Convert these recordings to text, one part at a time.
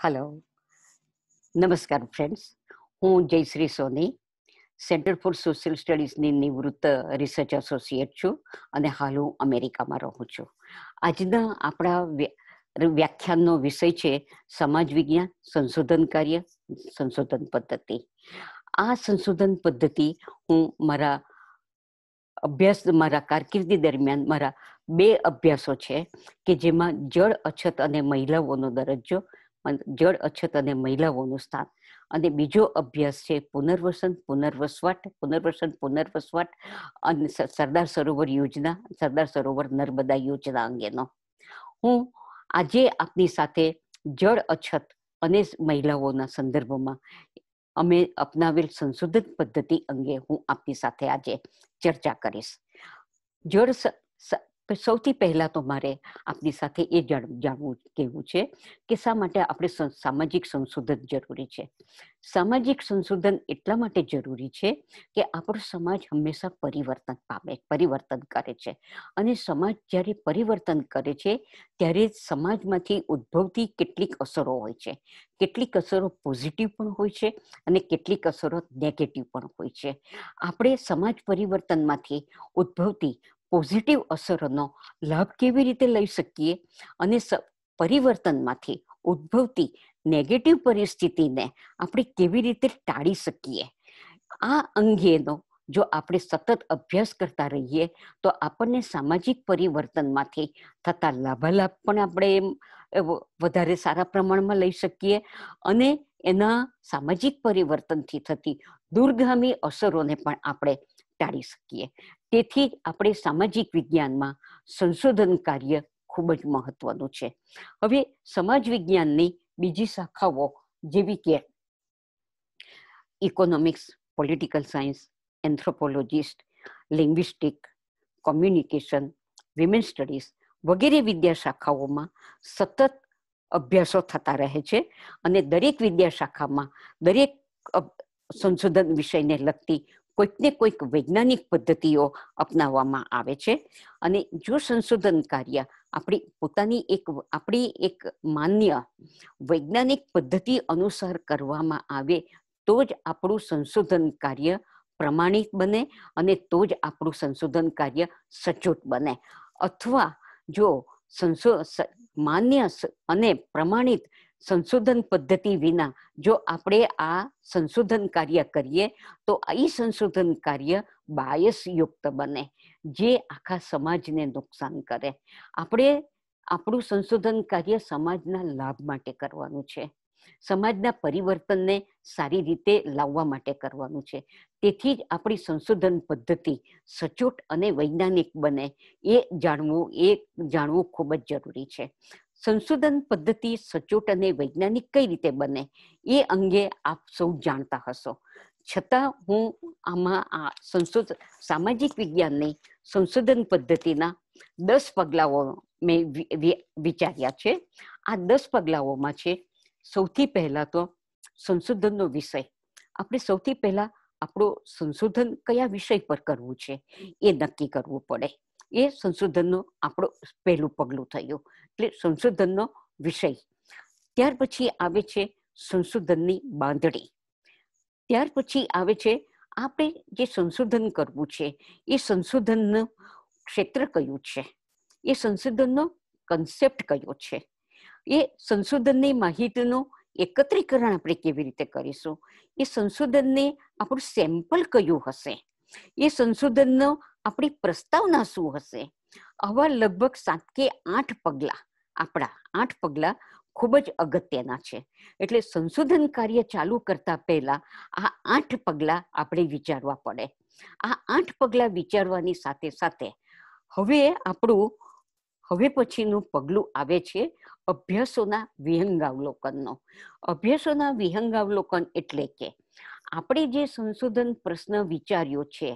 hello નમસ્કાર friends હું Jayshree Soni centre for social સ્ટડીઝની નિવૃત્ત રિસર્ચ એસોસિએટ છું અને હાલ હું અમેરિકામાં રહું છું આજના આપણા વ્યાખ્યાનનો વિષય છે સમાજ વિજ્ઞાન સંશોધન કાર્ય સંશોધન પદ્ધતિ આ સંશોધન પદ્ધતિ હું મારા અભ્યાસ મારા કારકિર્દી દરમિયાન મારા બે અભ્યાસો છે કે જેમાં જળ અછત અને મહિલાઓનો દરજ્જો જળ અછત અને મહિલાઓનું સ્થાન અને બીજો અભ્યાસ છે પુનર્વસન પુનર્વસવાટ પુનર્વસન પુનર્વસવાટ અને સરદાર સરોવર યોજના સરદાર સરોવર નર્મદા યોજના અંગેનો હું આજે આપની સાથે જળ અછત અને મહિલાઓના સંદર્ભમાં અમે અપનાવેલ સંશોધન પદ્ધતિ અંગે હું આપની સાથે આજે ચર્ચા કરીશ જળ તો સૌથી પહેલાં તો મારે આપની સાથે એ જાણવું કહેવું છે કે શા માટે આપણે સામાજિક સંશોધન જરૂરી છે સામાજિક સંશોધન એટલા માટે જરૂરી છે કે આપણો સમાજ હંમેશા પરિવર્તન પામે પરિવર્તન કરે છે અને સમાજ જ્યારે પરિવર્તન કરે છે ત્યારે સમાજમાંથી ઉદ્ભવતી કેટલીક અસરો હોય છે કેટલીક અસરો પોઝિટિવ પણ હોય છે અને કેટલીક અસરો નેગેટિવ પણ હોય છે આપણે સમાજ પરિવર્તનમાંથી ઉદ્ભવતી પોઝિટિવ અસરોનો લાભ કેવી રીતે લઈ શકીએ અને પરિવર્તનમાંથી ઉદ્ભવતી નેગેટિવ પરિસ્થિતિને આપણે કેવી રીતે ટાળી શકીએ આ અંગેનો જો આપણે સતત અભ્યાસ કરતા રહીએ તો આપણને સામાજિક પરિવર્તનમાંથી થતા લાભાલાભ પણ આપણે વધારે સારા પ્રમાણમાં લઈ શકીએ અને એના સામાજિક પરિવર્તનથી થતી દૂરગામી અસરોને પણ આપણે ટાળી શકીએ તેથી આપણે સામાજિક વિજ્ઞાનમાં સંશોધન કાર્ય ખૂબ જ મહત્વનું છે હવે સમાજ વિજ્ઞાનની બીજી શાખાઓ જેવી કે economics political science anthropologist linguistic communication women studies વગેરે વિદ્યા શાખાઓમાં સતત અભ્યાસો થતા રહે છે અને દરેક વિદ્યા શાખામાં દરેક સંશોધન વિષયને લગતી કોઈક ને કોઈક વૈજ્ઞાનિક પદ્ધતિઓ અપનાવવામાં આવે છે અને જો સંશોધન કાર્ય આપણી પોતાની એક આપણી એક માન્ય વૈજ્ઞાનિક પદ્ધતિ અનુસાર કરવામાં આવે તો જ આપણું સંશોધન કાર્ય પ્રમાણિત બને અને તો જ આપણું સંશોધન કાર્ય સચોટ બને અથવા જો સંશો માન્ય અને પ્રમાણિત સંશોધન પદ્ધતિ વિના જો આપણે આ સંશોધન કાર્ય કરીએ તો એ સંશોધન કાર્ય બાયસયુક્ત બને જે આખા સમાજને નુકસાન કરે આપણે આપણું સંશોધન કાર્ય સમાજના લાભ માટે કરવાનું છે સમાજના પરિવર્તનને સારી રીતે લાવવા માટે કરવાનું છે તેથી જ આપણી સંશોધન પદ્ધતિ સચોટ અને વૈજ્ઞાનિક બને એ જાણવું એ જાણવું ખૂબ જ જરૂરી છે સંશોધન પદ્ધતિ સચોટ અને વૈજ્ઞાનિક કઈ રીતે બને એ અંગે આપ સૌ જાણતા હશો છતાં હું આમાં આ સંશોધન સામાજિક વિજ્ઞાનની સંશોધન પદ્ધતિના દસ પગલાઓ મેં વિચાર્યા છે આ દસ પગલાઓમાં છે સૌથી પહેલા તો સંશોધનનો વિષય આપણે સૌથી પહેલા આપણો સંશોધન કયા વિષય પર કરવું છે એ નક્કી કરવું પડે એ સંશોધનનો આપણો પહેલું પગલું થયું એટલે સંશોધનનો વિષય ત્યાર પછી આવે છે સંશોધનની બાંધણી ત્યાર પછી આવે છે આપણે જે સંશોધન કરવું છે એ સંશોધનનું ક્ષેત્ર કયું છે એ સંશોધનનો કન્સેપ્ટ કયો છે એ સંશોધનની માહિતીનું એકત્રીકરણ આપણે કેવી રીતે કરીશું એ સંશોધનને આપણું સેમ્પલ કયું હશે એ સંશોધનનો આપણી પ્રસ્તાવના શું હશે આવા લગભગ સાત કે આઠ પગલાં આપણા આઠ પગલાં ખૂબ જ અગત્યના છે એટલે સંશોધન કાર્ય ચાલુ કરતા પહેલા આ આઠ પગલાં આપણે વિચારવા પડે આ આઠ પગલાં વિચારવાની સાથે સાથે હવે આપણું હવે પછીનું પગલું આવે છે અભ્યાસોના વિહંગાવલોકનનો અભ્યાસોના વિહંગાવલોકન એટલે કે આપણે જે સંશોધન પ્રશ્ન વિચાર્યો છે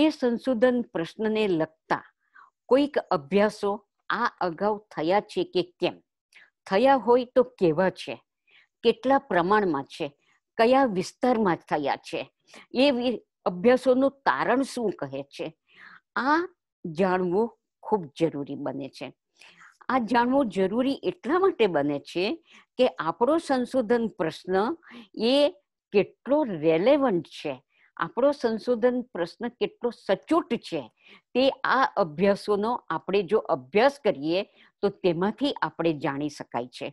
એ સંશોધન પ્રશ્નને લગતા કોઈક અભ્યાસો આ અગાઉ થયા છે કે કેમ થયા હોય તો કેવા છે કેટલા પ્રમાણમાં છે કયા વિસ્તારમાં થયા છે એ અભ્યાસોનું તારણ શું કહે છે આ જાણવું ખૂબ જરૂરી બને છે આ જાણવું જરૂરી એટલા માટે બને છે કે આપણો સંશોધન પ્રશ્ન એ કેટલો રેલેવન્ટ છે આપણો સંશોધન પ્રશ્ન કેટલો સચોટ છે તે આ અભ્યાસોનો આપણે જો અભ્યાસ કરીએ તો તેમાંથી આપણે જાણી શકાય છે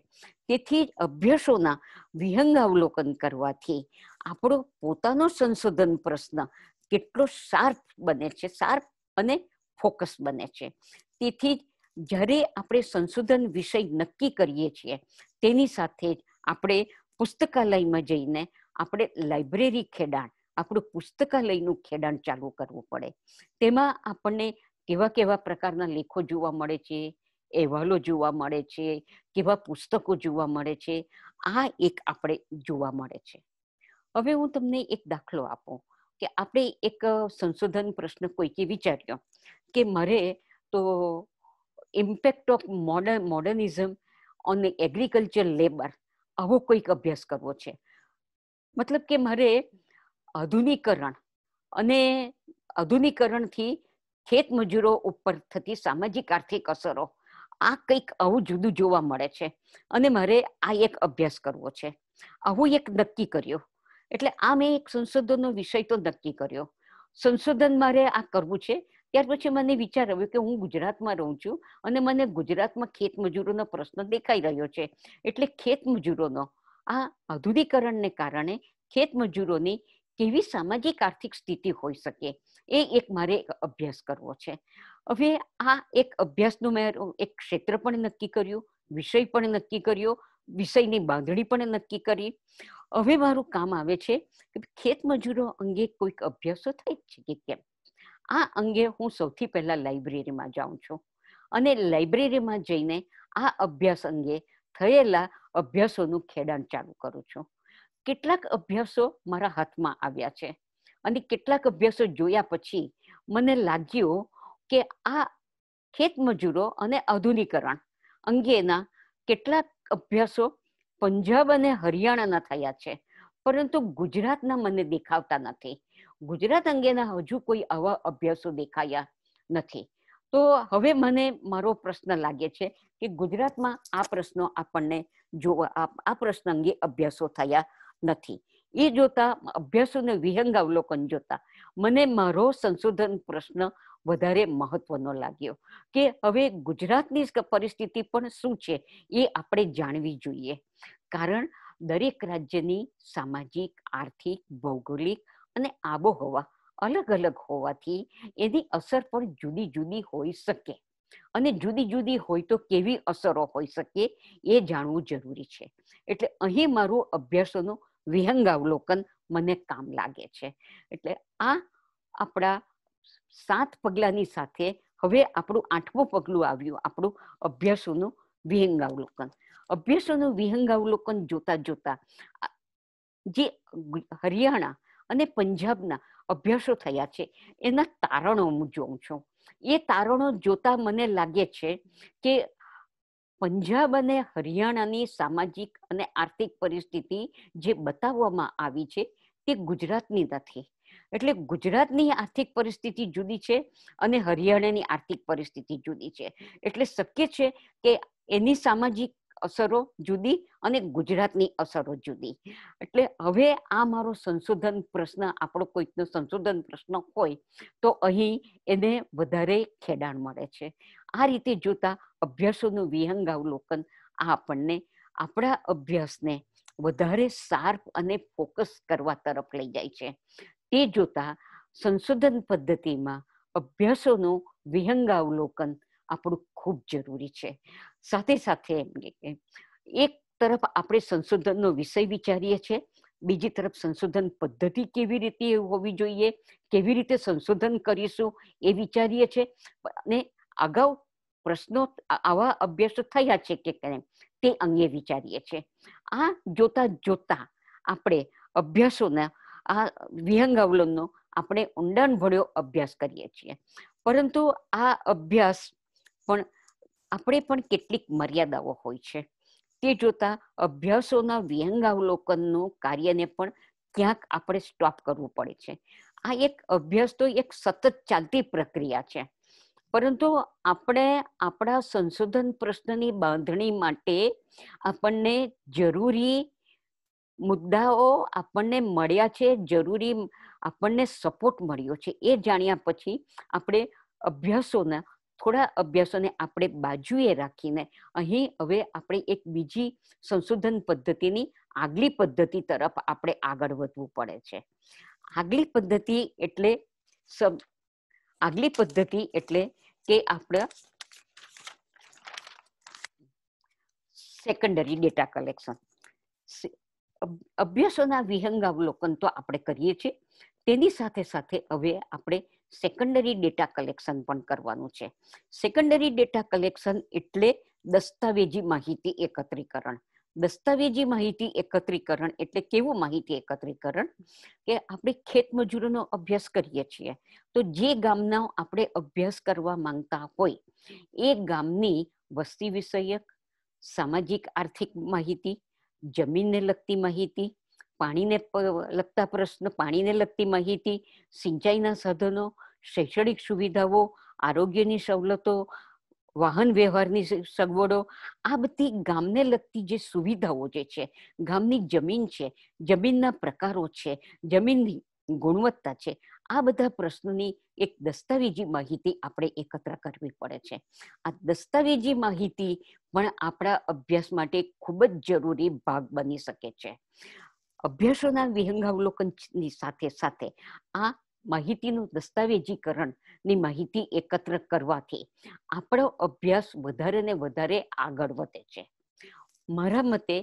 તેથી અભ્યાસોના વિહંગાવલોકન કરવાથી આપણો પોતાનો સંશોધન પ્રશ્ન કેટલો શાર્પ બને છે શાર્પ અને ફોકસ બને છે તેથી જ્યારે આપણે સંશોધન વિષય નક્કી કરીએ છીએ તેની સાથે જ આપણે પુસ્તકાલયમાં જઈને આપણે લાઇબ્રેરી ખેડાણ આપણું પુસ્તકાલયનું ખેડાણ ચાલુ કરવું પડે તેમાં આપણને કેવા કેવા પ્રકારના લેખો જોવા મળે છે અહેવાલો જોવા મળે છે કેવા પુસ્તકો જોવા મળે છે આ એક આપણે જોવા મળે છે હવે હું તમને એક દાખલો આપું કે આપણે એક સંશોધન પ્રશ્ન કોઈકે વિચાર્યો કે મારે તો impact of modern modernism on agriculture labour આવો કોઈક અભ્યાસ કરવો છે મતલબ કે મારે આધુનિકરણ અને આધુનિકરણથી ખેત મજૂરો ઉપર થતી સામાજિક આર્થિક અસરો આ કંઈક આવું જુદું જોવા મળે છે અને મારે આ એક અભ્યાસ કરવો છે આવું એક નક્કી કર્યો એટલે આ મેં એક સંશોધનનો વિષય તો નક્કી કર્યો સંશોધન મારે આ કરવું છે ત્યાર પછી મને વિચાર આવ્યો કે હું ગુજરાતમાં રહું છું અને મને ગુજરાતમાં ખેત મજૂરોનો પ્રશ્ન દેખાઈ રહ્યો છે એટલે ખેત મજૂરોનો આ આધુનિકરણને કારણે ખેત મજૂરોની કેવી સામાજિક આર્થિક સ્થિતિ હોઈ શકે એ એક મારે અભ્યાસ કરવો છે હવે આ એક અભ્યાસનું મેં એક ક્ષેત્ર પણ નક્કી કર્યું વિષય પણ નક્કી કર્યો વિષયની બાંધણી પણ નક્કી કરી હવે મારું કામ આવે છે કે ખેત મજૂરો અંગે કોઈક અભ્યાસો થાય છે કે કેમ આ અંગે હું સૌથી પહેલા લાઇબ્રેરીમાં જાઉં છું અને લાઇબ્રેરીમાં જઈને આ અભ્યાસ અંગે થયેલા અભ્યાસોનું ખેડાણ ચાલુ કરું છું કેટલાક અભ્યાસો મારા હાથમાં આવ્યા છે અને કેટલાક અભ્યાસો જોયા પછી મને લાગ્યું કે આ ખેતમજૂરો અને આધુનિકરણ અંગેના કેટલાક અભ્યાસો પંજાબ અને હરિયાણાના થયા છે પરંતુ ગુજરાતના મને દેખાવતા નથી ગુજરાત અંગેના હજુ કોઈ આવા અભ્યાસો દેખાયા નથી તો હવે મને મારો પ્રશ્ન લાગે છે કે ગુજરાતમાં આ પ્રશ્નો આપણને જો આ પ્રશ્ન અંગે અભ્યાસો થયા નથી એ જોતા અભ્યાસોને વિહંગ અવલોકન જોતા મને મારો સંશોધન પ્રશ્ન વધારે મહત્વનો લાગ્યો કે હવે ગુજરાતની પરિસ્થિતિ પણ શું છે એ આપણે જાણવી જોઈએ કારણ દરેક રાજ્યની સામાજિક આર્થિક ભૌગોલિક અને આબોહવા અલગ અલગ હોવાથી એની અસર પણ જુદી જુદી હોઈ શકે અને જુદી જુદી હોય તો કેવી અસરો હોઈ શકે એ જાણવું જરૂરી છે એટલે અહીં મારું અભ્યાસોનું વિહંગાવલોકન મને કામ લાગે છે એટલે આ આપણા સાત પગલાની સાથે હવે આપણું આઠમું પગલું આવ્યું આપણું અભ્યાસોનું વિહંગાવલોકન અભ્યાસોનું વિહંગાવલોકન જોતા જોતા જે હરિયાણા અને પંજાબના અભ્યાસો થયા છે એના તારણો હું જોઉં છું એ તારણો જોતા મને લાગે છે કે પંજાબ અને હરિયાણાની સામાજિક અને આર્થિક પરિસ્થિતિ જે બતાવવામાં આવી છે તે ગુજરાતની નથી એટલે ગુજરાતની આર્થિક પરિસ્થિતિ જુદી છે અને હરિયાણાની આર્થિક પરિસ્થિતિ જુદી છે એટલે શક્ય છે કે એની સામાજિક અસરો જુદી અને ગુજરાતની અસરો જુદી એટલે હવે આ મારો સંશોધન પ્રશ્ન આપણો કોઈકનો સંશોધન પ્રશ્ન હોય તો અહીં એને વધારે ખેડાણ મળે છે આ રીતે જોતા અભ્યાસોનું વિહંગાવલોકન આ આપણને આપણા અભ્યાસને વધારે શાર્પ અને ફોકસ કરવા તરફ લઈ જાય છે તે જોતા સંશોધન પદ્ધતિમાં અભ્યાસોનું વિહંગાવલોકન આપણું ખૂબ જરૂરી છે સાથે સાથે એમ એક તરફ આપણે સંશોધનનો વિષય વિચારીએ છીએ બીજી તરફ સંશોધન પદ્ધતિ કેવી રીતે હોવી જોઈએ કેવી રીતે સંશોધન કરીશું એ વિચારીએ છીએ અને અગાઉ પ્રશ્નો આવા અભ્યાસો થયા છે કે કેમ તે અંગે વિચારીએ છીએ આ જોતા જોતા આપણે અભ્યાસોના આ વિહંગ અવલોનનો આપણે ઊંડાણ ઊંડાણભર્યો અભ્યાસ કરીએ છીએ પરંતુ આ અભ્યાસ પણ આપણે પણ કેટલીક મર્યાદાઓ હોય છે તે જોતા અભ્યાસોના વ્યંગાવલોકનનો કાર્યને પણ ક્યાંક આપણે સ્ટોપ કરવું પડે છે આ એક અભ્યાસ તો એક સતત ચાલતી પ્રક્રિયા છે પરંતુ આપણે આપણા સંશોધન પ્રશ્નની બાંધણી માટે આપણને જરૂરી મુદ્દાઓ આપણને મળ્યા છે જરૂરી આપણને સપોર્ટ મળ્યો છે એ જાણ્યા પછી આપણે અભ્યાસોના થોડા અભ્યાસોને આપણે બાજુએ રાખીને અહીં હવે આપણે એક બીજી સંશોધન પદ્ધતિની આગલી પદ્ધતિ તરફ આપણે આગળ વધવું પડે છે આગલી પદ્ધતિ એટલે આગલી પદ્ધતિ એટલે કે આપણે સેકન્ડરી ડેટા કલેક્શન અભ્યાસોના વિહંગ અવલોકન તો આપણે કરીએ છીએ તેની સાથે સાથે હવે આપણે સેકન્ડરી ડેટા કલેક્શન પણ કરવાનું છે સેકન્ડરી ડેટા કલેક્શન એટલે દસ્તાવેજી માહિતી એકત્રીકરણ દસ્તાવેજી માહિતી એકત્રીકરણ એટલે કેવું માહિતી એકત્રીકરણ કે આપણે ખેત મજૂરોનો અભ્યાસ કરીએ છીએ તો જે ગામના આપણે અભ્યાસ કરવા માંગતા હોય એ ગામની વસ્તી વિષયક સામાજિક આર્થિક માહિતી જમીનને લગતી માહિતી પાણીને લગતા પ્રશ્ન પાણીને લગતી માહિતી સિંચાઈના સાધનો શૈક્ષણિક સુવિધાઓ આરોગ્યની સવલતો વાહન વ્યવહારની સગવડો આ બધી ગામને લગતી જે સુવિધાઓ જે છે ગામની જમીન છે જમીનના પ્રકારો છે જમીનની ગુણવત્તા છે આ બધા પ્રશ્નોની એક દસ્તાવેજી માહિતી આપણે એકત્ર કરવી પડે છે આ દસ્તાવેજી માહિતી પણ આપણા અભ્યાસ માટે ખૂબ જ જરૂરી ભાગ બની શકે છે અભ્યાસોના વિહંગાવલોકનની સાથે સાથે આ માહિતીનું દસ્તાવેજીકરણની માહિતી એકત્ર કરવાથી આપણો અભ્યાસ વધારે ને વધારે આગળ વધે છે મારા મતે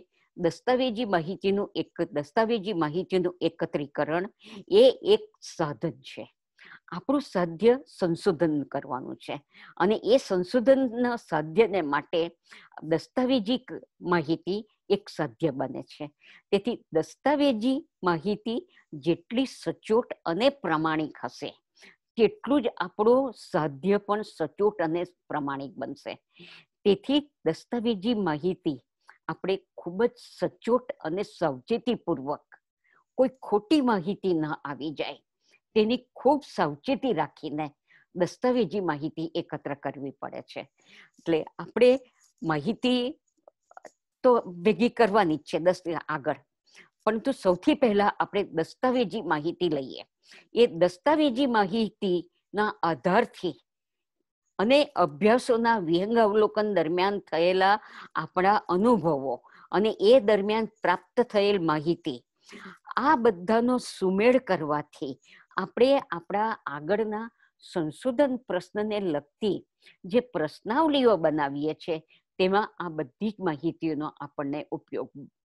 દસ્તાવેજી માહિતીનું એક દસ્તાવેજી માહિતીનું એકત્રીકરણ એ એક સાધન છે આપણું સાધ્ય સંશોધન કરવાનું છે અને એ સંશોધનના સાધ્યને માટે દસ્તાવેજી માહિતી એક સભ્ય બને છે તેથી દસ્તાવેજી માહિતી જેટલી સચોટ અને પ્રમાણિક હશે તેટલું જ આપણો સાધ્ય પણ સચોટ અને પ્રમાણિક બનશે તેથી દસ્તાવેજી માહિતી આપણે ખૂબ જ સચોટ અને સાવચેતીપૂર્વક કોઈ ખોટી માહિતી ન આવી જાય તેની ખૂબ સાવચેતી રાખીને દસ્તાવેજી માહિતી એકત્ર કરવી પડે છે એટલે આપણે માહિતી તો ભેગી કરવાની છે દસ આગળ પરંતુ સૌથી પહેલા આપણે દસ્તાવેજી માહિતી લઈએ એ દસ્તાવેજી માહિતીના આધારથી અને અભ્યાસોના વિહંગ અવલોકન દરમિયાન થયેલા આપણા અનુભવો અને એ દરમિયાન પ્રાપ્ત થયેલ માહિતી આ બધાનો સુમેળ કરવાથી આપણે આપણા આગળના સંશોધન પ્રશ્નને લગતી જે પ્રશ્નાવલીઓ બનાવીએ છીએ તેમાં આ બધી જ માહિતીઓનો આપણને ઉપયોગ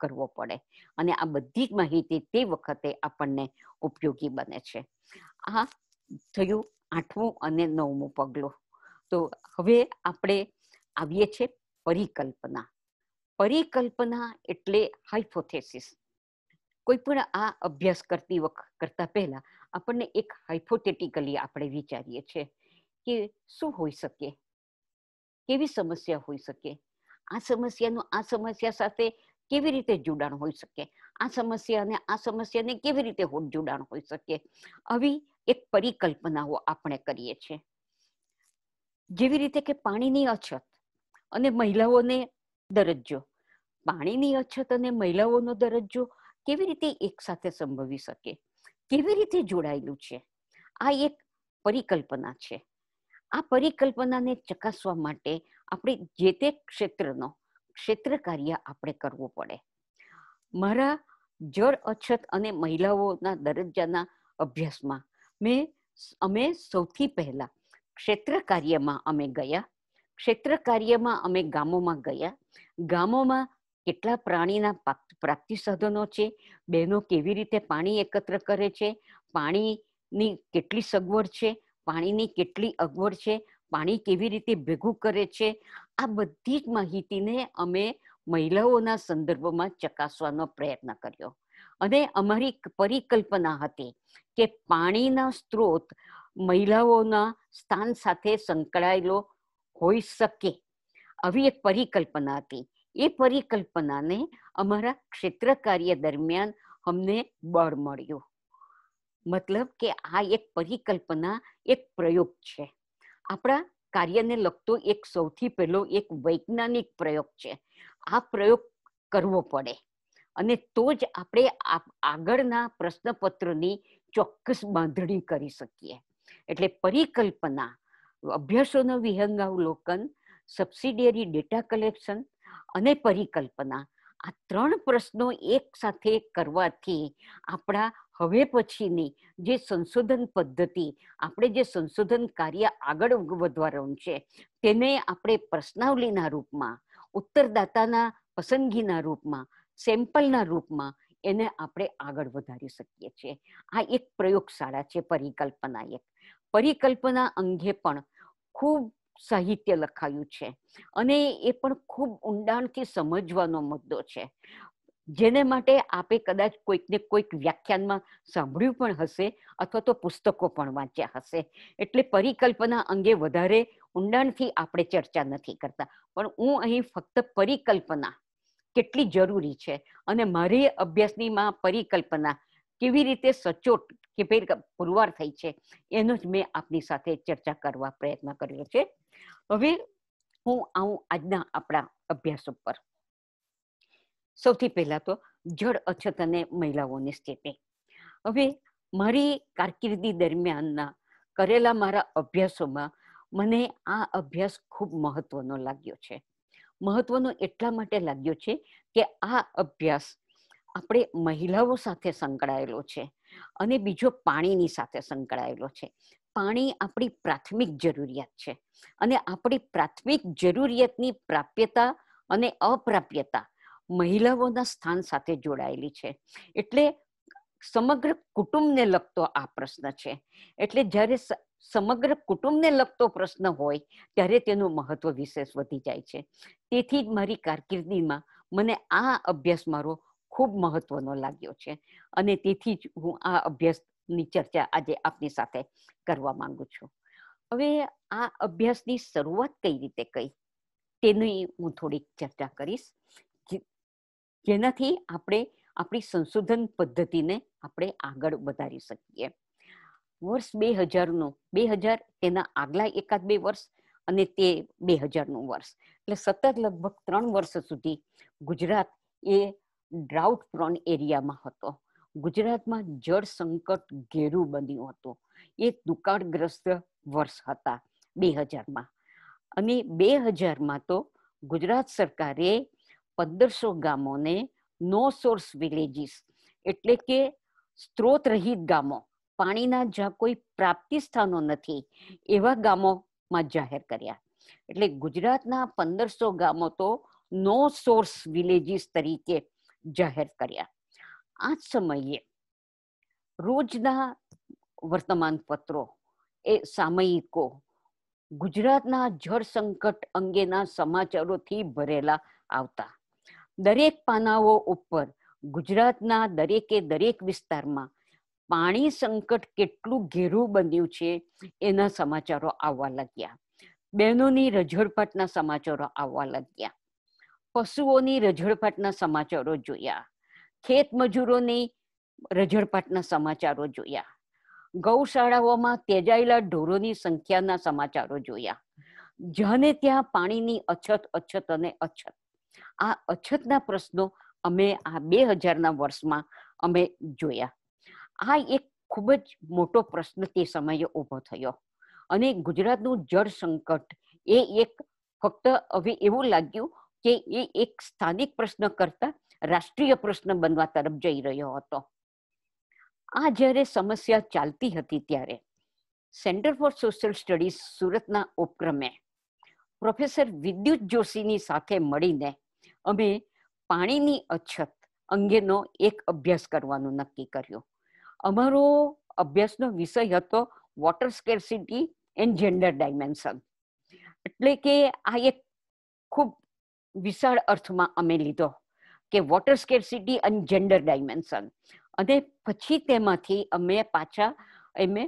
કરવો પડે અને આ બધી જ માહિતી તે વખતે આપણને ઉપયોગી બને છે આ થયું આઠમું અને નવમું પગલું તો હવે આપણે આવીએ છીએ પરિકલ્પના પરિકલ્પના એટલે હાઇપોથેસિસ કોઈ પણ આ અભ્યાસ કરતી વખત કરતા પહેલા આપણને એક હાઇપોથેટિકલી આપણે વિચારીએ છીએ કે શું હોઈ શકે કેવી સમસ્યા હોઈ શકે આ સમસ્યાનું આ સમસ્યા સાથે કેવી રીતે જોડાણ હોઈ શકે આ સમસ્યાને આ સમસ્યાને કેવી રીતે જોડાણ હોઈ શકે આવી એક પરિકલ્પનાઓ આપણે કરીએ છીએ જેવી રીતે કે પાણીની અછત અને મહિલાઓને દરજ્જો પાણીની અછત અને મહિલાઓનો દરજ્જો કેવી રીતે એકસાથે સંભવી શકે કેવી રીતે જોડાયેલું છે આ એક પરિકલ્પના છે આ પરિકલ્પનાને ચકાસવા માટે આપણે જે તે ક્ષેત્રનો ક્ષેત્ર કાર્ય આપણે કરવું પડે મારા જળ અછત અને મહિલાઓના દરજ્જાના અભ્યાસમાં મેં અમે સૌથી પહેલા ક્ષેત્ર કાર્યમાં અમે ગયા ક્ષેત્ર કાર્યમાં અમે ગામોમાં ગયા ગામોમાં કેટલા પ્રાણીના પ્રાપ્તિ સાધનો છે બહેનો કેવી રીતે પાણી એકત્ર કરે છે પાણીની કેટલી સગવડ છે પાણીની કેટલી અગવડ છે પાણી કેવી રીતે ભેગું કરે છે આ બધી જ માહિતીને અમે મહિલાઓના સંદર્ભમાં ચકાસવાનો પ્રયત્ન કર્યો અને અમારી પરિકલ્પના હતી કે પાણીના સ્ત્રોત મહિલાઓના સ્થાન સાથે સંકળાયેલો હોઈ શકે આવી એક પરિકલ્પના હતી એ પરિકલ્પનાને અમારા ક્ષેત્ર કાર્ય દરમિયાન અમને બળ મળ્યું મતલબ કે આ એક પરિકલ્પના એક પ્રયોગ છે આપણા કાર્યને લગતો એક સૌથી પહેલો એક વૈજ્ઞાનિક પ્રયોગ છે આ પ્રયોગ કરવો પડે અને તો જ આપણે આગળના પ્રશ્નપત્રની ચોક્કસ બાંધણી કરી શકીએ એટલે પરિકલ્પના અભ્યાસોનો વિહંગાવલોકન સબસિડિયરી ડેટા કલેક્શન અને પરિકલ્પના આ ત્રણ પ્રશ્નો એક સાથે કરવાથી આપણા હવે પછીની જે સંશોધન પદ્ધતિ આપણે જે સંશોધન કાર્ય આગળ વધવાનું છે તેને આપણે પ્રશ્નાવલીના રૂપમાં ઉત્તરદાતાના પસંદગીના રૂપમાં સેમ્પલના રૂપમાં એને આપણે આગળ વધારી શકીએ છીએ આ એક પ્રયોગશાળા છે પરિકલ્પના એક પરિકલ્પના અંગે પણ ખૂબ સાહિત્ય લખાયું છે અને એ પણ ખૂબ ઊંડાણથી સમજવાનો મુદ્દો છે જેને માટે આપે કદાચ કોઈકને કોઈક વ્યાખ્યાનમાં સાંભળ્યું પણ હશે અથવા તો પુસ્તકો પણ વાંચ્યા હશે એટલે પરિકલ્પના અંગે વધારે ઊંડાણથી આપણે ચર્ચા નથી કરતા પણ હું અહીં ફક્ત પરિકલ્પના કેટલી જરૂરી છે અને મારી અભ્યાસનીમાં પરિકલ્પના કેવી રીતે સચોટ કે ભાઈ પુરવાર થઈ છે એનો જ મેં આપની સાથે ચર્ચા કરવા પ્રયત્ન કર્યો છે હવે હું આવું આજના આપણા અભ્યાસ ઉપર સૌથી પહેલા તો જળ અછત અને મહિલાઓની સ્થિતિ હવે મારી કારકિર્દી દરમિયાનના કરેલા મારા અભ્યાસોમાં મને આ અભ્યાસ ખૂબ મહત્વનો લાગ્યો છે મહત્વનો એટલા માટે લાગ્યો છે કે આ અભ્યાસ આપણે મહિલાઓ સાથે સંકળાયેલો છે અને બીજો પાણીની સાથે સંકળાયેલો છે પાણી આપણી પ્રાથમિક જરૂરિયાત છે અને આપણી પ્રાથમિક જરૂરિયાતની પ્રાપ્યતા અને અપ્રાપ્યતા મહિલાઓના સ્થાન સાથે જોડાયેલી છે એટલે સમગ્ર કુટુંબને લગતો આ પ્રશ્ન છે એટલે જ્યારે સમગ્ર કુટુંબને લગતો પ્રશ્ન હોય ત્યારે તેનું મહત્વ વિશેષ વધી જાય છે તેથી જ મારી કારકિર્દીમાં મને આ અભ્યાસ મારો ખૂબ મહત્વનો લાગ્યો છે અને તેથી જ હું આ અભ્યાસની ચર્ચા આજે આપની સાથે કરવા માંગુ છું હવે આ અભ્યાસની શરૂઆત કઈ રીતે કઈ તેની હું થોડીક ચર્ચા કરીશ જેનાથી આપણે આપણી સંશોધન પદ્ધતિને આપણે આગળ વધારી શકીએ વર્ષ બે હજારનો બે હજાર તેના આગલા એકાદ બે વર્ષ અને તે બે હજારનું વર્ષ એટલે સતત લગભગ ત્રણ વર્ષ સુધી ગુજરાત એ ડ્રાઉટ પ્રોન એરિયામાં હતો ગુજરાતમાં જળ સંકટ ઘેરું બન્યું હતું એ દુકાળગ્રસ્ત વર્ષ હતા બે હજારમાં અને બે હજારમાં તો ગુજરાત સરકારે પંદરસો ગામોને નો સોર્સ વિલેજીસ એટલે કે સ્ત્રોત રહિત ગામો પાણીના જ્યાં કોઈ પ્રાપ્તિ સ્થાનો નથી એવા ગામોમાં જાહેર કર્યા એટલે ગુજરાતના પંદરસો ગામો તો નો સોર્સ વિલેજીસ તરીકે જાહેર કર્યા આ સમયે રોજના વર્તમાન પત્રો એ સામયિકો ગુજરાતના જળ સંકટ અંગેના સમાચારોથી ભરેલા આવતા દરેક પાનાઓ ઉપર ગુજરાતના દરેકે દરેક વિસ્તારમાં પાણી સંકટ કેટલું ઘેરું બન્યું છે એના સમાચારો આવવા લાગ્યા બહેનોની રઝળપાટના સમાચારો આવવા લાગ્યા પશુઓની રઝળપાટના સમાચારો જોયા ખેત મજૂરોની રઝળપાટના સમાચારો જોયા ગૌશાળાઓમાં તેજાયેલા ઢોરોની સંખ્યાના સમાચારો જોયા જાને ત્યાં પાણીની અછત અછત અને અછત આ અછતના પ્રશ્નો અમે આ બે હજારના વર્ષમાં અમે જોયા આ એક ખૂબ જ મોટો પ્રશ્ન તે સમયે ઊભો થયો અને ગુજરાતનું જળ સંકટ એ એક ફક્ત હવે એવું લાગ્યું કે એ એક સ્થાનિક પ્રશ્ન કરતા રાષ્ટ્રીય પ્રશ્ન બનવા તરફ જઈ રહ્યો હતો આ જ્યારે સમસ્યા ચાલતી હતી ત્યારે સેન્ટર ફોર સોશિયલ સ્ટડીઝ સુરતના ઉપક્રમે પ્રોફેસર વિદ્યુત જોશીની સાથે મળીને અમે પાણીની અછત અંગેનો એક અભ્યાસ કરવાનું નક્કી કર્યું અમારો અભ્યાસનો વિષય હતો water scarcity and gender dimension એટલે કે આ એક ખૂબ વિશાળ અર્થમાં અમે લીધો કે વોટર સ્કેરસિટી અને જેન્ડર ડાયમેન્શન અને પછી તેમાંથી અમે પાછા એમે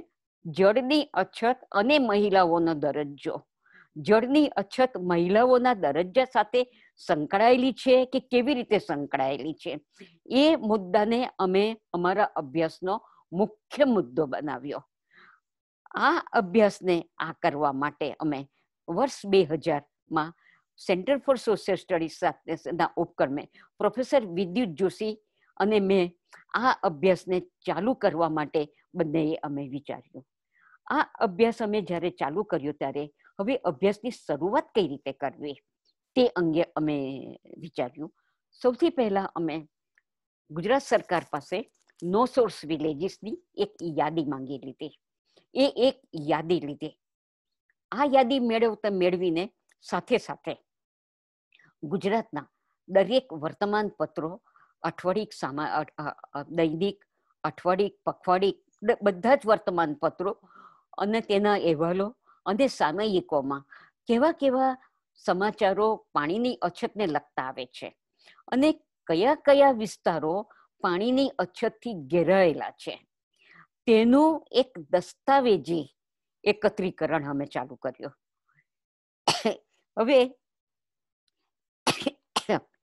જળની અછત અને મહિલાઓનો દરજ્જો જળની અછત મહિલાઓના દરજ્જા સાથે સંકળાયેલી છે કે કેવી રીતે સંકળાયેલી છે એ મુદ્દાને અમે અમારા અભ્યાસનો મુખ્ય મુદ્દો બનાવ્યો આ અભ્યાસને આ કરવા માટે અમે વર્ષ બે હજારમાં સેન્ટર ફોર સોશિયલ સ્ટડીઝ સાથેના ઉપક્રમે પ્રોફેસર વિદ્યુત જોશી અને મેં આ અભ્યાસને ચાલુ કરવા માટે બંનેએ અમે વિચાર્યું આ અભ્યાસ અમે જ્યારે ચાલુ કર્યો ત્યારે હવે અભ્યાસની શરૂઆત કઈ રીતે કરવી તે અંગે અમે વિચાર્યું સૌથી પહેલા અમે ગુજરાત સરકાર પાસે નો સોર્સ વિલેજીસની એક યાદી માંગી લીધી એ એક યાદી લીધી આ યાદી મેળવતા મેળવીને સાથે સાથે ગુજરાતના દરેક વર્તમાન પત્રો અઠવાડિક સામા દૈનિક અઠવાડિક પખવાડિક બધા જ વર્તમાન પત્રો અને તેના અહેવાલો અને સામયિકોમાં કેવા કેવા સમાચારો પાણીની અછતને લગતા આવે છે અને કયા કયા વિસ્તારો પાણીની અછતથી ઘેરાયેલા છે તેનું એક દસ્તાવેજી એકત્રીકરણ અમે ચાલુ કર્યું હવે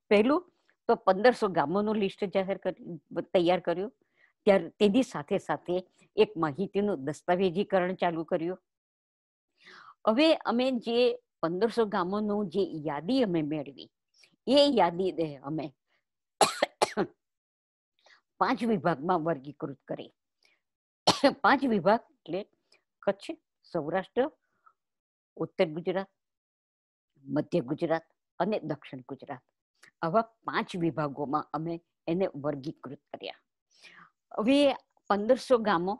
પહેલું તો પંદરસો ગામોનું લિસ્ટ જાહેર કરી તૈયાર કર્યું ત્યાર તેની સાથે સાથે એક માહિતીનું દસ્તાવેજીકરણ ચાલુ કર્યું હવે અમે જે પંદરસો ગામોનું જે યાદી અમે મેળવી એ યાદી અમે પાંચ વિભાગમાં વર્ગીકૃત કરી પાંચ વિભાગ એટલે કચ્છ સૌરાષ્ટ્ર ઉત્તર ગુજરાત મધ્ય ગુજરાત અને દક્ષિણ ગુજરાત આવા પાંચ વિભાગોમાં અમે એને વર્ગીકૃત કર્યા હવે પંદરસો ગામો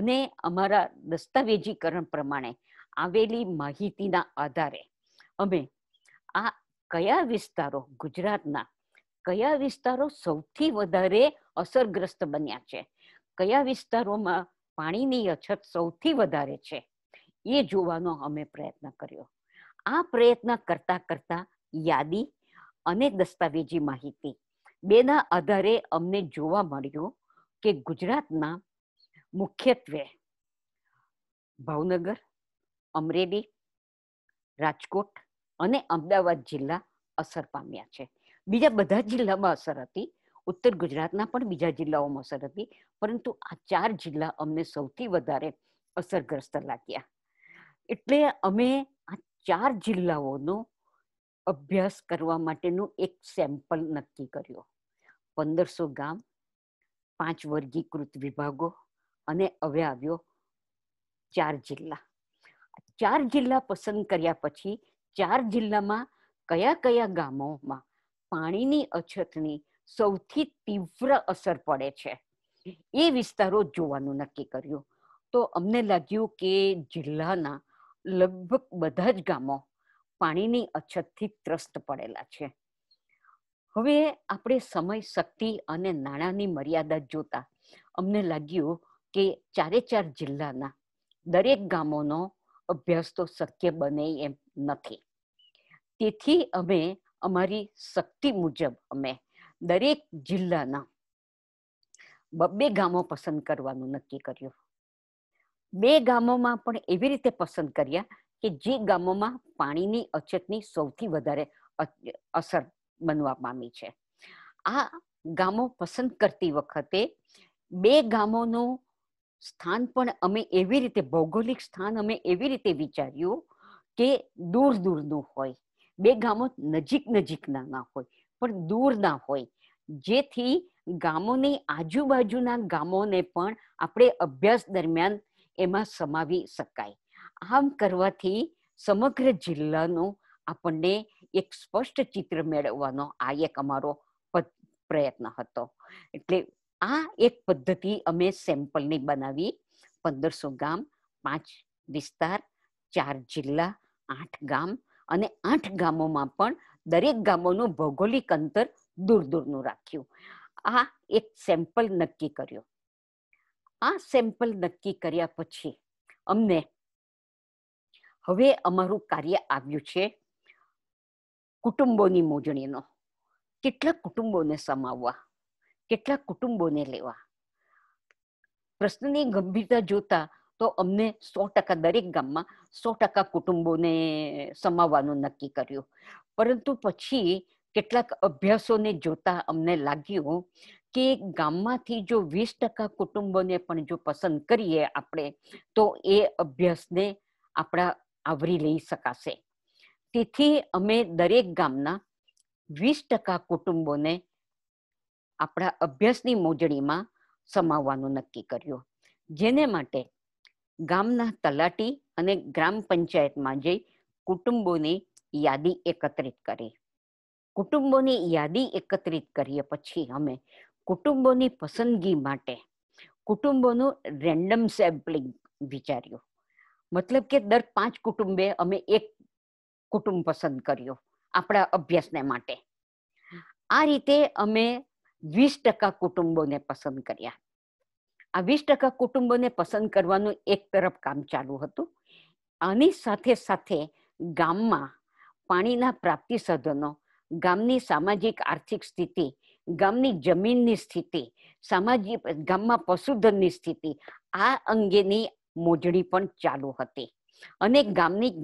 અને અમારા દસ્તાવેજીકરણ પ્રમાણે આવેલી માહિતીના આધારે અમે આ કયા વિસ્તારો ગુજરાતના કયા વિસ્તારો સૌથી વધારે અસરગ્રસ્ત બન્યા છે કયા વિસ્તારોમાં પાણીની અછત સૌથી વધારે છે એ જોવાનો અમે પ્રયત્ન કર્યો આ પ્રયત્ન કરતા કરતા યાદી અને દસ્તાવેજી માહિતી બેના આધારે અમને જોવા મળ્યું કે ગુજરાતના મુખ્યત્વે ભાવનગર અમરેલી રાજકોટ અને અમદાવાદ જિલ્લા અસર પામ્યા છે બીજા બધા જિલ્લામાં અસર હતી ઉત્તર ગુજરાતના પણ બીજા જિલ્લાઓમાં અસર હતી પરંતુ આ ચાર જિલ્લા અમને સૌથી વધારે અસરગ્રસ્ત લાગ્યા એટલે અમે આ ચાર જિલ્લાઓનો અભ્યાસ કરવા માટેનું એક સેમ્પલ નક્કી કર્યો પંદરસો ગામ પાંચ વર્ગીકૃત વિભાગો અને હવે આવ્યો ચાર જિલ્લા ચાર જિલ્લા પસંદ કર્યા પછી ચાર જિલ્લામાં કયા કયા ગામોમાં પાણીની અછતની સૌથી તીવ્ર અસર પડે છે એ વિસ્તારો જોવાનું નક્કી કર્યું તો અમને લાગ્યું કે જિલ્લાના લગભગ બધા જ ગામો પાણીની અછતથી ત્રસ્ત પડેલા છે હવે આપણે સમય શક્તિ અને નાણાંની મર્યાદા જોતા અમને લાગ્યું કે ચારે ચાર જિલ્લાના દરેક ગામોનો અભ્યાસ તો શક્ય બને એમ નથી તેથી અમે અમારી શક્તિ મુજબ અમે દરેક જિલ્લાના બબ્બે ગામો પસંદ કરવાનું નક્કી કર્યું બે ગામોમાં પણ એવી રીતે પસંદ કર્યા કે જે ગામોમાં પાણીની અછતની સૌથી વધારે અસર બનવા પામી છે આ ગામો પસંદ કરતી વખતે બે ગામોનું સ્થાન પણ અમે એવી રીતે ભૌગોલિક સ્થાન અમે એવી રીતે વિચાર્યું કે દૂર દૂરનું હોય બે ગામો નજીક નજીકના ના હોય પણ દૂરના હોય જેથી ગામોની આજુબાજુના ગામોને પણ આપણે અભ્યાસ દરમિયાન એમાં સમાવી શકાય આમ કરવાથી સમગ્ર જિલ્લાનું આપણને એક સ્પષ્ટ ચિત્ર મેળવવાનો આ એક અમારો પ્રયત્ન હતો એટલે આ એક પદ્ધતિ અમે સેમ્પલની બનાવી પંદરસો ગામ પાંચ વિસ્તાર ચાર જિલ્લા આઠ ગામ અને આઠ ગામોમાં પણ દરેક ગામોનું ભૌગોલિક અંતર દૂર દૂરનું રાખ્યું આ એક સેમ્પલ નક્કી કર્યો આ સેમ્પલ નક્કી કર્યા પછી અમને હવે અમારું કાર્ય આવ્યું છે કુટુંબોની મોજણીનો કેટલા કુટુંબોને સમાવવા કેટલા કુટુંબોને લેવા પ્રશ્નની ગંભીરતા જોતા તો અમને સો ટકા દરેક ગામમાં સો ટકા કુટુંબોને સમાવવાનું નક્કી કર્યું પરંતુ પછી કેટલાક અભ્યાસોને જોતા અમને લાગ્યું કે ગામમાંથી જો વીસ ટકા કુટુંબોને પણ જો પસંદ કરીએ આપણે તો એ અભ્યાસને આપણા આવરી લઈ શકાશે તેથી અમે દરેક ગામના વીસ ટકા કુટુંબોને આપણા અભ્યાસની મોજણીમાં સમાવવાનું નક્કી કર્યું જેને માટે ગામના તલાટી અને ગ્રામ પંચાયતમાં જઈ કુટુંબોની યાદી એકત્રિત કરી કુટુંબોની યાદી એકત્રિત કરીએ પછી અમે કુટુંબોની પસંદગી માટે કુટુંબોનું રેન્ડમ સેમ્પલિંગ વિચાર્યું મતલબ કે દર પાંચ કુટુંબે અમે એક કુટુંબ પસંદ કર્યું આપણા અભ્યાસને માટે આ રીતે અમે વીસ ટકા કુટુંબોને પસંદ કર્યા આ વીસ ટકા કુટુંબોને પસંદ કરવાનું એક તરફ કામ ચાલુ હતું આની સાથે સાથે ગામમાં પાણીના પ્રાપ્તિ સાધનો ગામની સામાજિક આર્થિક સ્થિતિ ગામની જમીનની સ્થિતિ સામાજિક ગામમાં પશુધનની સ્થિતિ આ અંગેની મોજણી પણ ચાલુ હતી અને ગામની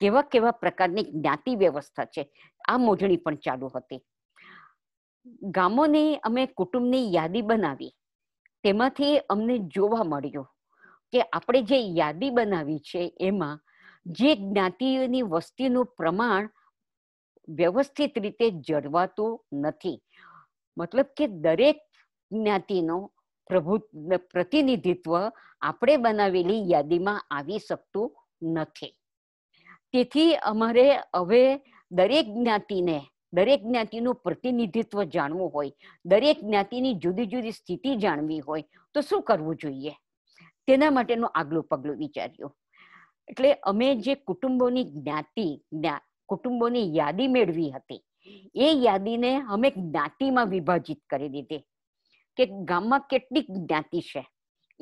કેવા કેવા પ્રકારની જ્ઞાતિ વ્યવસ્થા છે આ મોજણી પણ ચાલુ હતી ગામોની અમે કુટુંબની યાદી બનાવી તેમાંથી અમને જોવા મળ્યું કે આપણે જે યાદી બનાવી છે એમાં જે જ્ઞાતિઓની વસ્તીનું પ્રમાણ વ્યવસ્થિત રીતે જળવાતું નથી મતલબ કે દરેક જ્ઞાતિનો પ્રભુ પ્રતિનિધિત્વ આપણે બનાવેલી યાદીમાં આવી શકતું નથી તેથી અમારે હવે દરેક જ્ઞાતિને દરેક જ્ઞાતિનું પ્રતિનિધિત્વ જાણવું હોય દરેક જ્ઞાતિની જુદી જુદી સ્થિતિ જાણવી હોય તો શું કરવું જોઈએ તેના માટેનું આગલું પગલું વિચાર્યું એટલે અમે જે કુટુંબોની જ્ઞાતિ કુટુંબોની યાદી મેળવી હતી એ યાદીને અમે જ્ઞાતિમાં વિભાજિત કરી દીધી કે ગામમાં કેટલી જ્ઞાતિ છે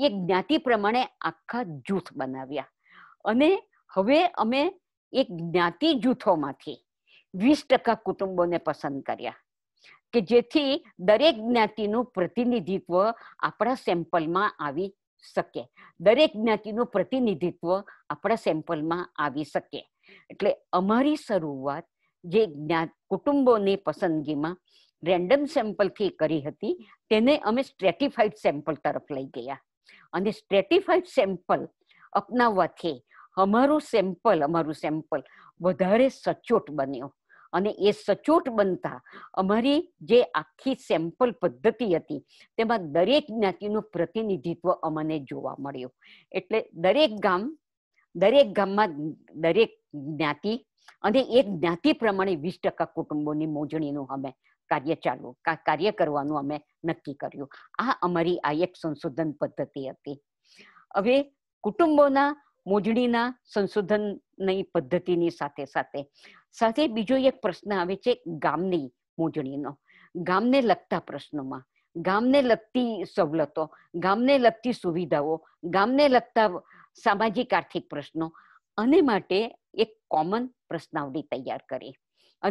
એ જ્ઞાતિ પ્રમાણે આખા જૂથ બનાવ્યા અને હવે અમે એક જ્ઞાતિ જૂથોમાંથી વીસ ટકા કુટુંબોને પસંદ કર્યા કે જેથી દરેક જ્ઞાતિનું પ્રતિનિધિત્વ આપણા સેમ્પલમાં આવી શકે દરેક જ્ઞાતિનું પ્રતિનિધિત્વ આપણા સેમ્પલમાં આવી શકે એટલે અમારી શરૂઆત જે જ્ઞાત કુટુંબોની પસંદગીમાં રેન્ડમ સેમ્પલથી કરી હતી તેને અમે સ્ટ્રેટિફાઈડ સેમ્પલ તરફ લઈ ગયા અને સ્ટ્રેટિફાઈડ સેમ્પલ અપનાવવાથી અમારું સેમ્પલ અમારું સેમ્પલ વધારે સચોટ બન્યું અને એ સચોટ બનતા અમારી જે આખી સેમ્પલ પદ્ધતિ હતી તેમાં દરેક જ્ઞાતિનું પ્રતિનિધિત્વ અમને જોવા મળ્યું એટલે દરેક ગામ દરેક ગામમાં દરેક જ્ઞાતિ અને એક જ્ઞાતિ પ્રમાણે વીસ ટકા કુટુંબોની મોજણીનું અમે કાર્ય ચાલુ કાર્ય કરવાનું અમે નક્કી કર્યું આ અમારી આ એક સંશોધન પદ્ધતિ હતી હવે કુટુંબોના મોજણીના સંશોધનની પદ્ધતિની સાથે સાથે સાથે બીજો એક પ્રશ્ન આવે છે ગામની મોજણીનો ગામને લગતા પ્રશ્નોમાં ગામને લગતી સવલતો ગામને લગતી સુવિધાઓ ગામને લગતા સામાજિક આર્થિક પ્રશ્નો અને માટે એક કોમન પ્રશ્નાવલી તૈયાર કરી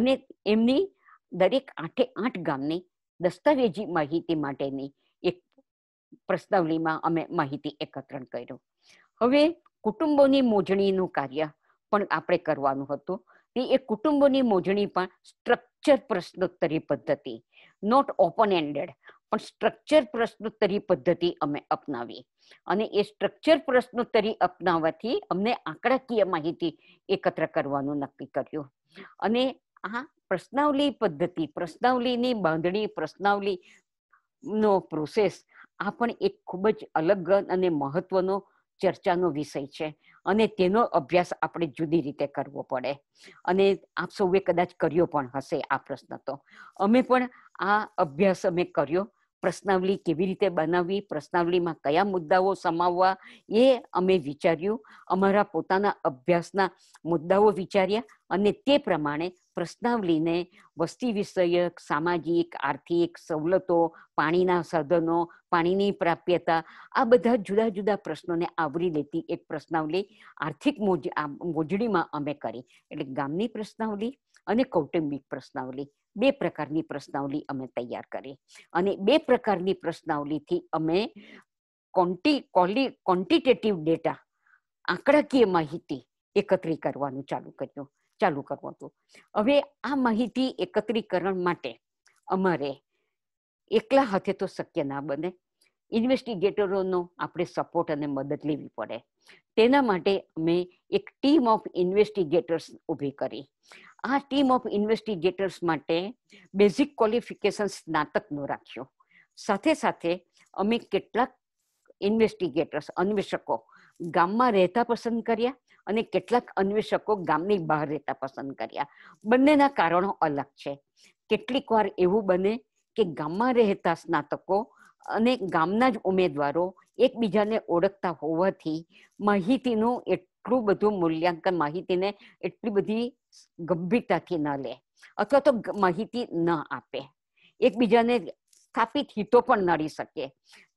અને એમની દરેક આઠે આઠ ગામની દસ્તાવેજી માહિતી માટેની એક પ્રશ્નાવલીમાં અમે માહિતી એકત્રણ કર્યું હવે કુટુંબોની મોજણીનું કાર્ય પણ આપણે કરવાનું હતું એ કુટુંબોની મોજણી પણ સ્ટ્રક્ચર પ્રશ્નોત્તરી પદ્ધતિ નોટ ઓપન એન્ડેડ પણ સ્ટ્રક્ચર પ્રશ્નોત્તરી પદ્ધતિ અમે અપનાવી અને એ સ્ટ્રક્ચર પ્રશ્નોત્તરી અપનાવવાથી અમને આંકડાકીય માહિતી એકત્ર કરવાનું નક્કી કર્યું અને આ પ્રશ્નાવલી પદ્ધતિ પ્રશ્નાવલીની બાંધણી પ્રશ્નાવલી નો પ્રોસેસ આ પણ એક ખૂબ જ અલગ અને મહત્વનો ચર્ચાનો વિષય છે અને તેનો અભ્યાસ આપણે જુદી રીતે કરવો પડે અને આપ સૌએ કદાચ કર્યો પણ હશે આ પ્રશ્ન તો અમે પણ આ અભ્યાસ અમે કર્યો પ્રશ્નાવલી કેવી રીતે બનાવવી પ્રશ્નાવલીમાં કયા મુદ્દાઓ સમાવવા એ અમે વિચાર્યું અમારા પોતાના અભ્યાસના મુદ્દાઓ વિચાર્યા અને તે પ્રમાણે પ્રશ્નાવલીને વસ્તી વિષયક સામાજિક આર્થિક સવલતો પાણીના સાધનો પાણીની પ્રાપ્યતા આ બધા જુદા જુદા પ્રશ્નોને આવરી લેતી એક પ્રશ્નાવલી આર્થિક મોજ મોજડીમાં અમે કરી એટલે ગામની પ્રશ્નાવલી અને કૌટુંબિક પ્રશ્નાવલી બે પ્રકારની પ્રશ્નાવલી અમે તૈયાર કરી અને બે પ્રકારની પ્રશ્નાવલીથી અમે કોન્ટી કોલી ક્વોન્ટિટેટિવ ડેટા આંકડાકીય માહિતી એકત્રી કરવાનું ચાલુ કર્યું ચાલુ કરવું હતું હવે આ માહિતી એકત્રીકરણ માટે અમારે એકલા હાથે તો શક્ય ના બને ઇન્વેસ્ટિગેટરોનો આપણે સપોર્ટ અને મદદ લેવી પડે તેના માટે અમે એક ટીમ ઓફ ઇન્વેસ્ટિગેટર્સ ઊભી કરી આ ટીમ ઓફ ઇન્વેસ્ટિગેટર્સ માટે બેઝિક ક્વોલિફિકેશન સ્નાતકનું રાખ્યો સાથે સાથે અમે કેટલાક ઇન્વેસ્ટિગેટર્સ અન્વેષકો ગામમાં રહેતા પસંદ કર્યા અને કેટલાક અન્વેષકો ગામની બહાર રહેતા પસંદ કર્યા બંનેના કારણો અલગ છે કેટલીક વાર એવું બને કે ગામમાં રહેતા સ્નાતકો અને ગામના જ ઉમેદવારો એકબીજાને ઓળખતા હોવાથી માહિતીનું એટલું બધું મૂલ્યાંકન માહિતીને એટલી બધી ગંભીરતાથી ન લે અથવા તો માહિતી ન આપે એકબીજાને સ્થાપિત હિતો પણ નડી શકે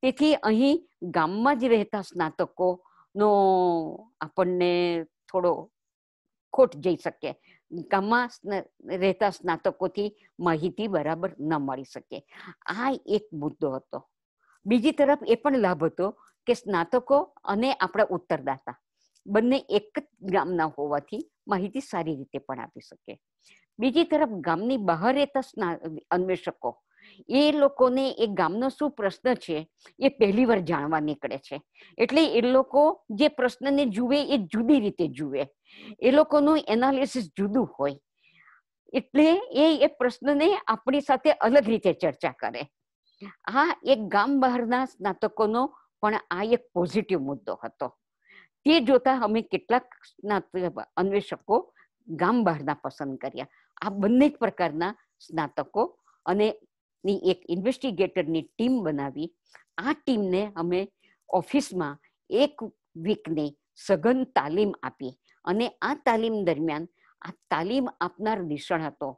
તેથી અહીં ગામમાં જ રહેતા સ્નાતકો નો આપણને થોડો ખોટ જઈ શકે ગામમાં રહેતા સ્નાતકોથી માહિતી બરાબર ન મળી શકે આ એક મુદ્દો હતો બીજી તરફ એ પણ લાભ હતો કે સ્નાતકો અને આપણા ઉત્તરદાતા બંને એક જ ગામના હોવાથી માહિતી સારી રીતે પણ આપી શકે બીજી તરફ ગામની બહાર રહેતા અન્વેષકો એ લોકોને એ ગામનો શું પ્રશ્ન છે એ પહેલી વાર જાણવા નીકળે છે એટલે એ લોકો જે પ્રશ્નને જુએ એ જુદી રીતે જુએ એ લોકોનું એનાલિસિસ જુદું હોય એટલે એ એ પ્રશ્નને આપણી સાથે અલગ રીતે ચર્ચા કરે હા એક ગામ બહારના સ્નાતકોનો પણ આ એક પોઝિટિવ મુદ્દો હતો તે જોતા અમે કેટલાક અન્વેષકો ગામ બહારના પસંદ કર્યા આ બંને પ્રકારના સ્નાતકો અને ની એક ઇન્વેસ્ટિગેટરની ટીમ બનાવી આ ટીમને અમે ઓફિસમાં એક વીકની સઘન તાલીમ આપી અને આ તાલીમ દરમિયાન આ તાલીમ આપનાર નિષ્ણાતો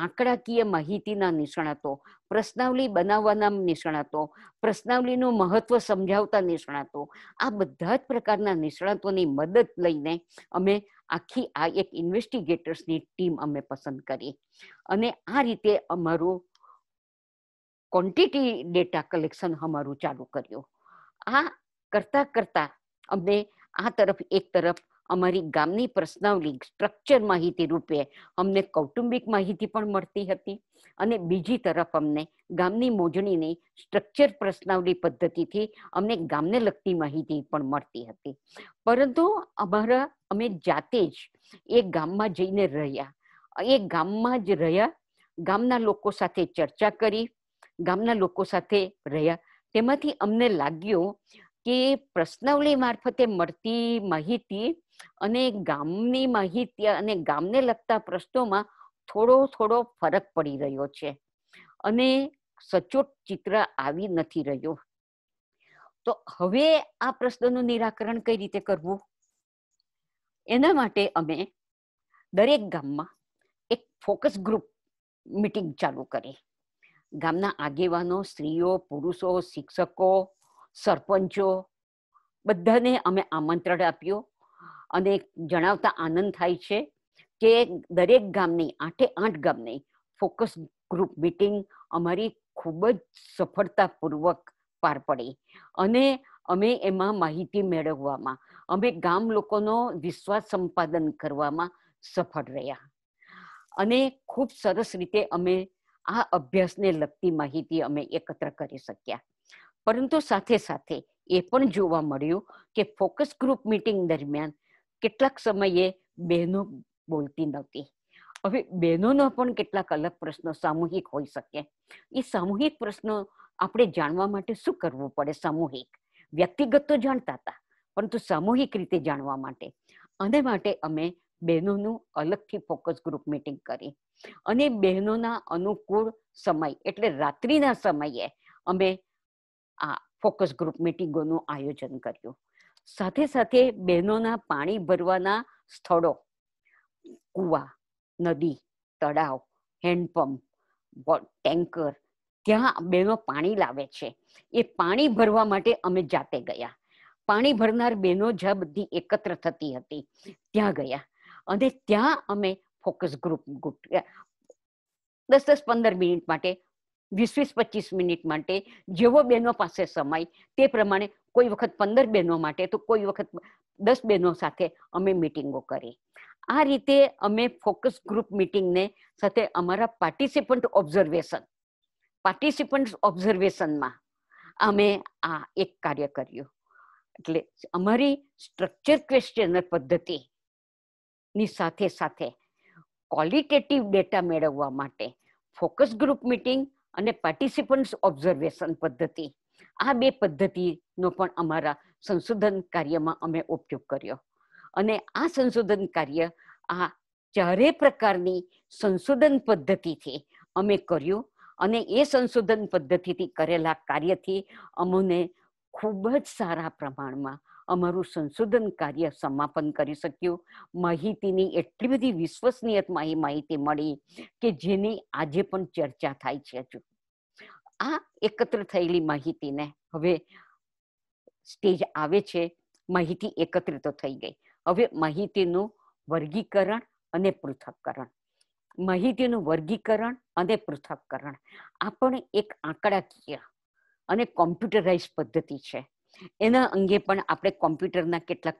આંકડાકીય માહિતીના નિષ્ણાતો પ્રશ્નાવલી બનાવવાના નિષ્ણાતો પ્રશ્નાવલીનું મહત્વ સમજાવતા નિષ્ણાતો આ બધા જ પ્રકારના નિષ્ણાતોની મદદ લઈને અમે આખી આ એક ઇન્વેસ્ટિગેટર્સની ટીમ અમે પસંદ કરી અને આ રીતે અમારું ક્વોન્ટિટી ડેટા કલેક્શન અમારું ચાલુ કર્યું આ કરતા કરતા અમને આ તરફ એક તરફ અમારી ગામની પ્રશ્નાવલી સ્ટ્રક્ચર માહિતી રૂપે અમને કૌટુંબિક માહિતી પણ મળતી હતી અને બીજી તરફ અમને ગામની મોજણીની સ્ટ્રક્ચર પ્રશ્નાવલી પદ્ધતિથી અમને ગામને લગતી માહિતી પણ મળતી હતી પરંતુ અમારા અમે જાતે જ એ ગામમાં જઈને રહ્યા એ ગામમાં જ રહ્યા ગામના લોકો સાથે ચર્ચા કરી ગામના લોકો સાથે રહ્યા તેમાંથી અમને લાગ્યું કે પ્રશ્નાવલી મારફતે મળતી માહિતી અને ગામની માહિતી અને ગામને લગતા પ્રશ્નોમાં થોડો થોડો ફરક પડી રહ્યો છે અને સચોટ ચિત્ર આવી નથી રહ્યું તો હવે આ પ્રશ્નનું નિરાકરણ કઈ રીતે કરવું એના માટે અમે દરેક ગામમાં એક ફોકસ ગ્રુપ મીટિંગ ચાલુ કરી ગામના આગેવાનો સ્ત્રીઓ પુરુષો શિક્ષકો સરપંચો બધાને અમે આમંત્રણ આપ્યું અને જણાવતા આનંદ થાય છે કે દરેક ગામની આઠે આઠ ગામની ફોકસ ગ્રુપ મિટિંગ અમારી ખૂબ જ સફળતાપૂર્વક પાર પડી અને અમે એમાં માહિતી મેળવવામાં અમે ગામ લોકોનો વિશ્વાસ સંપાદન કરવામાં સફળ રહ્યા અને ખૂબ સરસ રીતે અમે આ અભ્યાસને લગતી માહિતી અમે એકત્ર કરી શક્યા પરંતુ સાથે સાથે એ પણ જોવા મળ્યું કે ફોકસ ગ્રુપ મીટિંગ દરમિયાન કેટલાક સમયે બહેનો બોલતી નહોતી હવે બહેનોનો પણ કેટલાક અલગ પ્રશ્નો સામૂહિક હોઈ શકે એ સામૂહિક પ્રશ્નો આપણે જાણવા માટે શું કરવું પડે સામૂહિક વ્યક્તિગત તો જાણતા હતા પરંતુ સામૂહિક રીતે જાણવા માટે અને માટે અમે બહેનોનું અલગથી ફોકસ ગ્રુપ મીટિંગ કરી અને બહેનોના અનુકૂળ સમય એટલે રાત્રિના સમયે અમે આ ફોકસ ગ્રુપ મિટિંગોનું આયોજન કર્યું સાથે સાથે બહેનોના પાણી ભરવાના સ્થળો કુવા નદી તળાવ હેન્ડપંપ ટેન્કર ત્યાં બહેનો પાણી લાવે છે એ પાણી ભરવા માટે અમે જાતે ગયા પાણી ભરનાર બહેનો જ્યાં બધી એકત્ર થતી હતી ત્યાં ગયા અને ત્યાં અમે ફોકસ ગ્રુપ ગુટ દસ દસ પંદર મિનિટ માટે વીસ વીસ પચીસ મિનિટ માટે જેવો બહેનો પાસે સમય તે પ્રમાણે કોઈ વખત પંદર બહેનો માટે તો કોઈ વખત દસ બહેનો સાથે અમે મિટિંગો કરી આ રીતે અમે ફોકસ ગ્રુપ મિટિંગને સાથે અમારા પાર્ટિસિપન્ટ ઓબ્ઝર્વેશન પાર્ટિસિપન્ટ ઓબ્ઝર્વેશનમાં અમે આ એક કાર્ય કર્યું એટલે અમારી સ્ટ્રક્ચર ક્વેશ્ચનર પદ્ધતિની સાથે સાથે ક્વોલિટેટિવ ડેટા મેળવવા માટે ફોકસ ગ્રુપ મીટિંગ અને પાર્ટિસિપન્ટ્સ ઓબ્ઝર્વેશન પદ્ધતિ આ બે પદ્ધતિનો પણ અમારા સંશોધન કાર્યમાં અમે ઉપયોગ કર્યો અને આ સંશોધન કાર્ય આ ચારે પ્રકારની સંશોધન પદ્ધતિથી અમે કર્યું અને એ સંશોધન પદ્ધતિથી કરેલા કાર્યથી અમને ખૂબ જ સારા પ્રમાણમાં અમારું સંશોધન કાર્ય સમાપન કરી શક્યું માહિતીની એટલી બધી વિશ્વસનીયતમાં એ માહિતી મળી કે જેની આજે પણ ચર્ચા થાય છે હજુ આ એકત્ર થયેલી માહિતીને હવે સ્ટેજ આવે છે માહિતી એકત્રિત થઈ ગઈ હવે માહિતીનું વર્ગીકરણ અને પૃથકકરણ માહિતીનું વર્ગીકરણ અને પૃથકકરણ આ પણ એક આંકડાકીય અને કોમ્પ્યુટરાઇઝ પદ્ધતિ છે એના અંગે પણ આપણે કોમ્પ્યુટરના કેટલાક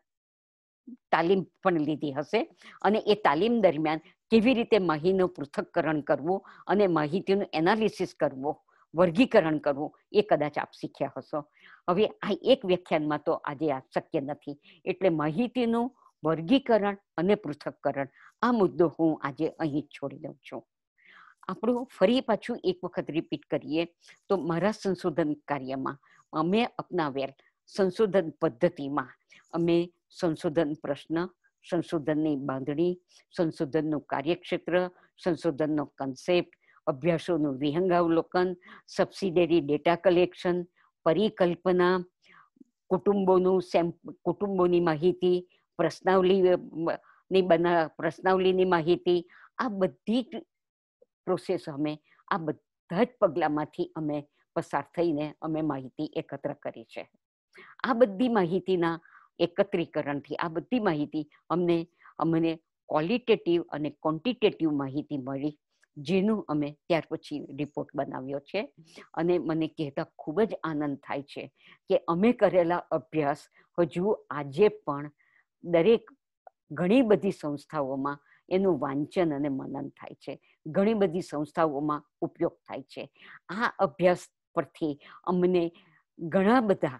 તાલીમ પણ લીધી હશે અને એ તાલીમ દરમિયાન કેવી રીતે માહિતીનું પૃથક્કરણ કરવું અને માહિતીનું એનાલિસિસ કરવો વર્ગીકરણ કરવું એ કદાચ આપ શીખ્યા હશો હવે આ એક વ્યાખ્યાનમાં તો આજે આ શક્ય નથી એટલે માહિતીનું વર્ગીકરણ અને પૃથક્કરણ આ મુદ્દો હું આજે અહીં છોડી દઉં છું આપણું ફરી પાછું એક વખત રિપીટ કરીએ તો મારા સંશોધન કાર્યમાં અમે અપનાવેલ સંશોધન પદ્ધતિમાં અમે સંશોધન પ્રશ્ન સંશોધનની બાંધણી સંશોધનનું કાર્યક્ષેત્ર સંશોધનનો કન્સેપ્ટ અભ્યાસોનું વિહંગાવલોકન સબસિડરી ડેટા કલેક્શન પરિકલ્પના કુટુંબોનું સેમ કુટુંબોની માહિતી પ્રશ્નાવલીની બના પ્રશ્નાવલીની માહિતી આ બધી જ પ્રોસેસ અમે આ બધા જ પગલામાંથી અમે પસાર થઈને અમે માહિતી એકત્ર કરી છે આ બધી માહિતીના એકત્રીકરણથી આ બધી માહિતી અમને અમને ક્વોલિટેટિવ અને ક્વોન્ટિટેટિવ માહિતી મળી જેનું અમે ત્યાર પછી રિપોર્ટ બનાવ્યો છે અને મને કહેતા ખૂબ જ આનંદ થાય છે કે અમે કરેલા અભ્યાસ હજુ આજે પણ દરેક ઘણી બધી સંસ્થાઓમાં એનું વાંચન અને મનન થાય છે ઘણી બધી સંસ્થાઓમાં ઉપયોગ થાય છે આ અભ્યાસ પરથી અમને ઘણા બધા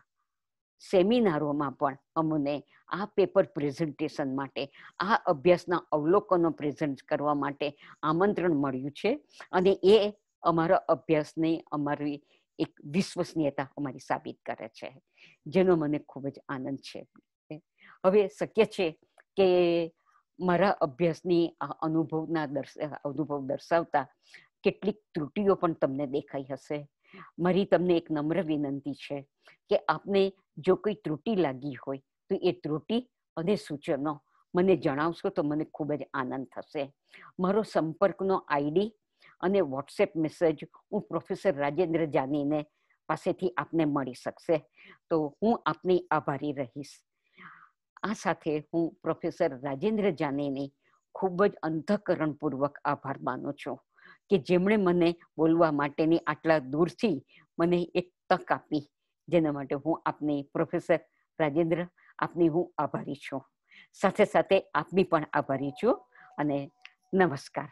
સેમિનારોમાં પણ અમને આ પેપર પ્રેઝન્ટેશન માટે આ અભ્યાસના અવલોકનો પ્રેઝન્ટ કરવા માટે આમંત્રણ મળ્યું છે અને એ અમારા અભ્યાસને અમારી એક વિશ્વસનીયતા અમારી સાબિત કરે છે જેનો મને ખૂબ જ આનંદ છે હવે શક્ય છે કે મારા અભ્યાસની આ અનુભવના અનુભવ દર્શાવતા કેટલીક ત્રુટિઓ પણ તમને દેખાઈ હશે મારી તમને એક નમ્ર વિનંતી છે કે આપને જો કોઈ ત્રુટિ લાગી હોય તો એ ત્રુટિ અને સૂચનો મને જણાવશો તો મને ખૂબ જ આનંદ થશે મારો સંપર્કનો આઈડી અને વોટ્સએપ મેસેજ હું પ્રોફેસર રાજેન્દ્ર જાનીને પાસેથી આપને મળી શકશે તો હું આપની આભારી રહીશ આ સાથે હું પ્રોફેસર રાજેન્દ્ર જાનીની ખૂબ જ અંતઃકરણપૂર્વક આભાર માનું છું કે જેમણે મને બોલવા માટેની આટલા દૂરથી મને એક તક આપી જેના માટે હું આપની પ્રોફેસર રાજેન્દ્ર આપની હું આભારી છું સાથે સાથે આપની પણ આભારી છું અને નમસ્કાર